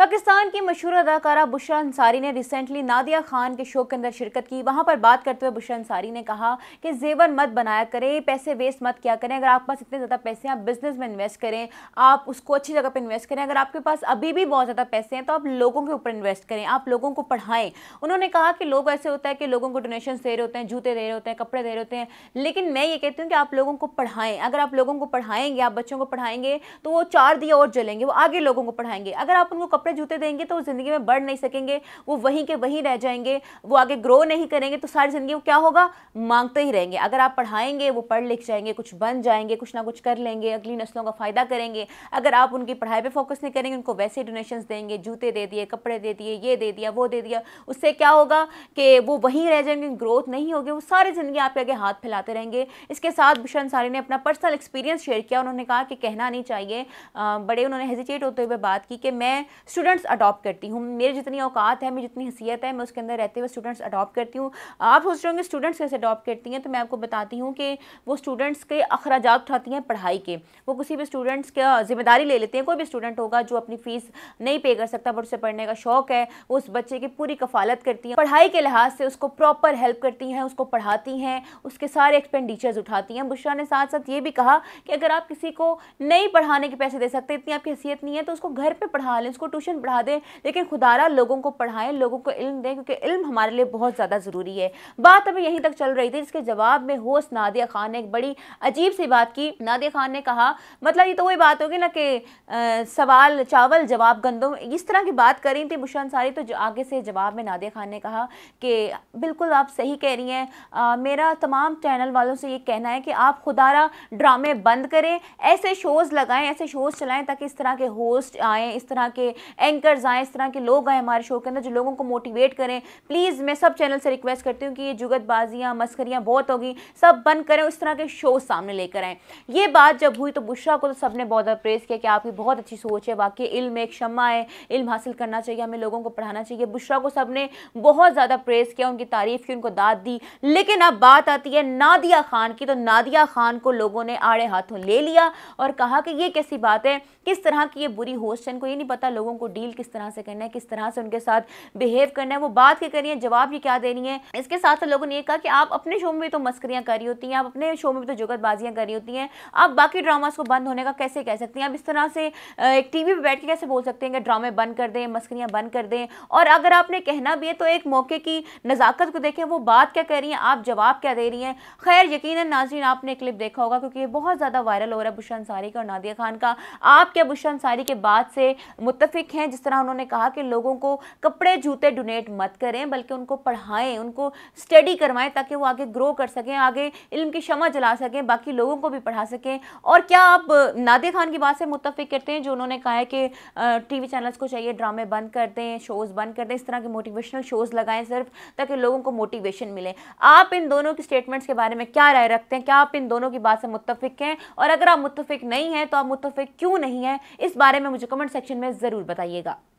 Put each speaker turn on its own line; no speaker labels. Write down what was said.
पाकिस्तान की मशहूर अदाकारा बुशरा अंसारी ने रिसेंटली नादिया खान के शो के अंदर शिरकत की वहाँ पर बात करते हुए बुशरा अंसारी ने कहा कि जेवर मत बनाया करें पैसे वेस्ट मत किया करें अगर आपके पास इतने ज़्यादा पैसे हैं आप बिज़नेस में इन्वेस्ट करें आप उसको अच्छी जगह पर इन्वेस्ट करें अगर आपके पास अभी भी बहुत ज़्यादा पैसे हैं तो आप लोगों के ऊपर इन्वेस्ट करें आप लोगों को पढ़ाएं उन्होंने कहा कि लोग ऐसे होता है कि लोगों को डोनेशन दे रहे होते हैं जूते दे रहे होते हैं कपड़े दे रहे होते हैं लेकिन मैं ये कहती हूँ कि आप लोगों को पढ़ाएं अगर आप लोगों को पढ़ाएंगे आप बच्चों को पढ़ाएंगे तो वो चार दिया और जलेंगे वो आगे लोगों को पढ़ाएंगे अगर आप उनको कपड़े पे जूते देंगे तो वो ज़िंदगी में बढ़ नहीं सकेंगे वो वहीं के वहीं रह जाएंगे वो आगे ग्रो नहीं करेंगे तो सारी ज़िंदगी वो क्या होगा मांगते ही रहेंगे अगर आप पढ़ाएंगे वो पढ़ लिख जाएंगे कुछ बन जाएंगे कुछ ना कुछ कर लेंगे अगली नस्लों का फ़ायदा करेंगे अगर आप उनकी पढ़ाई पर फोकस नहीं करेंगे उनको वैसे डोनेशन देंगे जूते दे दिए कपड़े दे दिए ये दे दिया वो दे दिया उससे क्या होगा कि वो वहीं रह जाएंगे ग्रोथ नहीं होगी वो सारी ज़िंदगी आपके आगे हाथ फैलाते रहेंगे इसके साथ भूषण सारी ने अपना पर्सनल एक्सपीरियंस शेयर किया उन्होंने कहा कि कहना नहीं चाहिए आ, बड़े उन्होंने हेजिटेट होते हुए बात की कि मैं स्टूडेंट्स अडॉप्ट करती हूँ मेरी जितनी औकात है मेरी जितनी हसीियत है मैं उसके अंदर रहते हुए स्टूडेंट्स अडॉप्ट करती हूँ आप सोच रहे होंगे स्टूडेंट्स कैसे अडॉप्ट करती हैं तो मैं आपको बताती हूँ कि वो स्टूडेंट्स के अखराज उठाती हैं पढ़ाई के वो किसी भी स्टूडेंट्स का जिम्मेदारी ले लेते हैं कोई भी स्टूडेंट होगा जो अपनी फ़ीस नहीं पे कर सकता बट उसे पढ़ने का शौक़ है वो उस बच्चे की पूरी कफालत करती हैं पढ़ाई के लिहाज से उसको प्रॉपर हेल्प करती हैं उसको पढ़ाती हैं उसके सारे एक्सपेंडिचर्स उठाती हैं बुशरा ने साथ साथ ये भी कहा कि अगर आप किसी को नहीं पढ़ाने के पैसे दे सकते इतनी आपकी हैसियत नहीं है तो उसको घर पर पढ़ा लें उसको ट्यूशन पढ़ा दें लेकिन खुदारा लोगों को पढ़ाएं लोगों को इल्म दें क्योंकि इल्म हमारे लिए बहुत ज़्यादा ज़रूरी है बात अभी यहीं तक चल रही थी जिसके जवाब में होस्ट नादिया खान ने एक बड़ी अजीब सी बात की नादिया खान ने कहा मतलब ये तो वही बात होगी ना कि सवाल चावल जवाब गंदों इस तरह की बात करी थी बुशा अंसारी तो आगे से जवाब में नादिया खान ने कहा कि बिल्कुल आप सही कह रही हैं मेरा तमाम चैनल वालों से ये कहना है कि आप खुदारा ड्रामे बंद करें ऐसे शोज़ लगाएं ऐसे शोज़ चलाएं ताकि इस तरह के होस्ट आएँ इस तरह के एंकर्स आएँ इस तरह के लोग आए हमारे शो के अंदर जो लोगों को मोटिवेट करें प्लीज़ मैं सब चैनल से रिक्वेस्ट करती हूँ कि ये जुगतबाजियाँ मस्करियाँ बहुत होगी सब बंद करें उस तरह के शो सामने लेकर आएँ ये बात जब हुई तो बुशरा को तो सब ने बहुत अप्रेज़ किया कि आपकी बहुत अच्छी सोच है वाकई इल्म एक शमा है इल्म हासिल करना चाहिए हमें लोगों को पढ़ाना चाहिए बुशरा को सब ने बहुत ज़्यादा प्रेज़ किया उनकी तारीफ़ की उनको दाद दी लेकिन अब बात आती है नादिया खान की तो नादिया खान को लोगों ने आड़े हाथों ले लिया और कहा कि ये कैसी बात है किस तरह की ये बुरी होस्ट है इनको ये नहीं पता लोगों उनको डील किस तरह से करना है किस तरह से उनके साथ बिहेव करना है वो बात क्या है जवाब ये क्या देनी है इसके साथ साथ लोगों ने यह कहा कि आप अपने शो में भी तो मस्करियाँ करी होती हैं आप अपने शो में भी तो जुगतबाजियाँ करी होती हैं आप बाकी ड्रामाज को बंद होने का कैसे कह सकती हैं आप इस तरह से एक टी वी पर बैठ के कैसे बोल सकते हैं कि ड्रामे बंद कर दें मस्करियाँ बंद कर दें और अगर आपने कहना भी है तो एक मौके की नज़ाकत को देखें वो बात क्या कह रही हैं आप जवाब क्या दे रही हैं खैर यकीन नाजरीन आपने क्लिप देखा होगा क्योंकि ये बहुत ज़्यादा वायरल हो रहा है बुशा अंसारी का और नादिया खान का आप क्या बुशा अंसारी के बाद से मुतफिक लिखे हैं जिस तरह उन्होंने कहा कि लोगों को कपड़े जूते डोनेट मत करें बल्कि उनको पढ़ाएं उनको स्टडी करवाएं ताकि वो आगे ग्रो कर सकें आगे इल्म की शमा जला सकें बाकी लोगों को भी पढ़ा सकें और क्या आप नादे खान की बात से मुतफिक करते हैं जो उन्होंने कहा है कि टी वी चैनल्स को चाहिए ड्रामे बंद कर दें शोज़ बंद कर दें इस तरह के मोटिवेशनल शोज़ लगाएं सिर्फ ताकि लोगों को मोटिवेशन मिले आप इन दोनों के स्टेटमेंट्स के बारे में क्या राय रखते हैं क्या आप इन दोनों की बात से मुतफिक हैं और अगर आप मुतफिक नहीं हैं तो आप मुतफिक क्यों नहीं हैं इस बारे में मुझे कमेंट सेक्शन में ज़रूर बताएं 下一个。